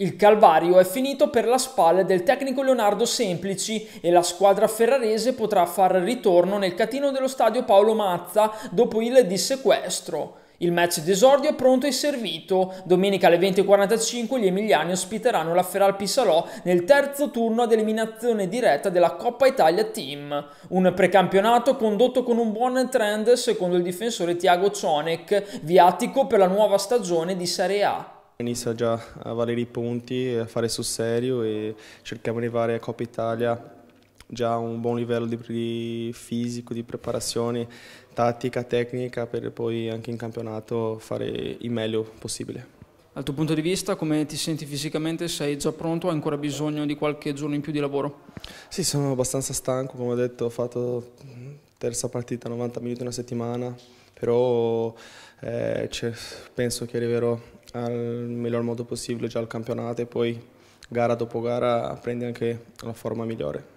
Il calvario è finito per la spalla del tecnico Leonardo Semplici e la squadra ferrarese potrà far ritorno nel catino dello stadio Paolo Mazza dopo il dissequestro. Il match d'esordio è pronto e servito. Domenica alle 20.45 gli emiliani ospiteranno la Feral Pisalò nel terzo turno ad eliminazione diretta della Coppa Italia Team. Un precampionato condotto con un buon trend secondo il difensore Tiago Cionek, viatico per la nuova stagione di Serie A. Inizia già a valere i punti, a fare sul serio e cerchiamo di arrivare a Coppa Italia già a un buon livello di, di fisico, di preparazione, tattica, tecnica per poi anche in campionato fare il meglio possibile. Dal tuo punto di vista, come ti senti fisicamente? Sei già pronto o hai ancora bisogno di qualche giorno in più di lavoro? Sì, sono abbastanza stanco, come ho detto, ho fatto terza partita, 90 minuti una settimana, però eh, penso che arriverò al miglior modo possibile già al campionato e poi gara dopo gara prendi anche la forma migliore.